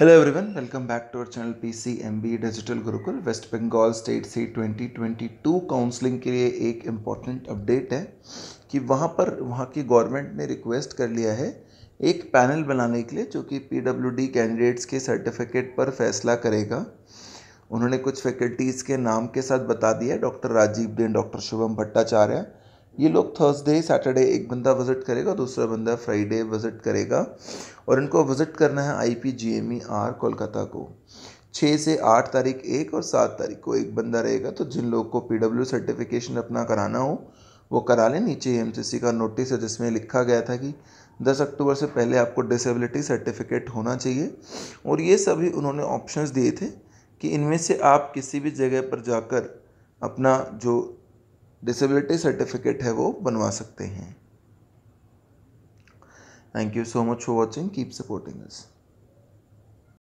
Hello everyone, welcome back to our channel PCMB digital Gurukul West Bengal state से 2022 counselling के लिए एक इम्पॉर्टेंट अपडेट है कि वहाँ पर वहाँ की गवर्नमेंट ने रिक्वेस्ट कर लिया है एक पैनल बनाने के लिए जो कि पीडब्ल्यूडी कैंडिडेट्स के सर्टिफिकेट पर फैसला करेगा उन्होंने कुछ फैकल्टीज़ के नाम के साथ बता दिया doctor Rajeev then doctor Shubham Bhattacharya ये लोग थर्सडे सैटरडे एक बंदा विज़िट करेगा दूसरा बंदा फ्राइडे विज़िट करेगा और इनको विज़िट करना है I P G M E R Kolkata को छः से आठ तारीख एक और सात तारीख को एक बंदा रहेगा तो जिन लोग को पी डब्ल्यू सर्टिफिकेशन अपना कराना हो वो करा लें नीचे एम सी सी का नोटिस है जिसमें लिखा गया था कि दस अक्टूबर से पहले आपको डिसेबिलिटी सर्टिफिकेट होना चाहिए और ये सभी उन्होंने ऑप्शंस दिए थे कि इनमें से आप किसी भी जगह पर जाकर अपना जो डिसेबिलिटी सर्टिफिकेट है वो बनवा सकते हैं thank you so much for watching keep supporting us